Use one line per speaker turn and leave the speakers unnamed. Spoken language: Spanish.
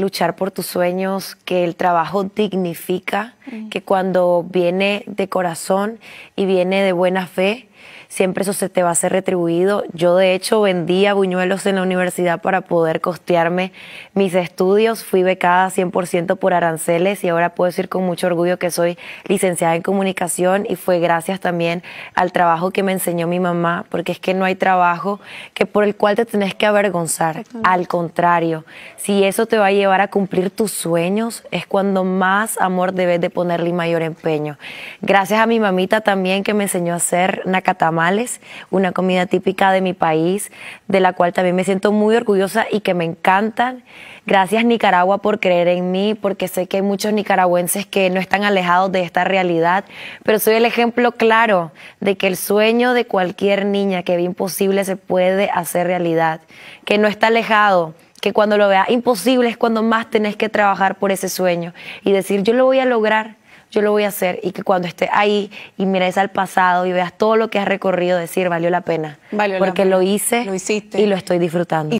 luchar por tus sueños, que el trabajo dignifica, mm. que cuando viene de corazón y viene de buena fe, siempre eso se te va a ser retribuido. Yo de hecho vendía buñuelos en la universidad para poder costearme mis estudios, fui becada 100% por aranceles y ahora puedo decir con mucho orgullo que soy licenciada en comunicación y fue gracias también al trabajo que me enseñó mi mamá, porque es que no hay trabajo que por el cual te tenés que avergonzar, al contrario, si eso te va a llevar a cumplir tus sueños, es cuando más amor debes de ponerle mayor empeño. Gracias a mi mamita también que me enseñó a hacer una tamales, una comida típica de mi país, de la cual también me siento muy orgullosa y que me encantan. Gracias Nicaragua por creer en mí, porque sé que hay muchos nicaragüenses que no están alejados de esta realidad, pero soy el ejemplo claro de que el sueño de cualquier niña que ve imposible se puede hacer realidad, que no está alejado que cuando lo vea imposible es cuando más tenés que trabajar por ese sueño y decir yo lo voy a lograr yo lo voy a hacer y que cuando esté ahí y mires al pasado y veas todo lo que has recorrido, decir, valió la pena. Valió porque la pena. lo hice lo hiciste. y lo estoy disfrutando.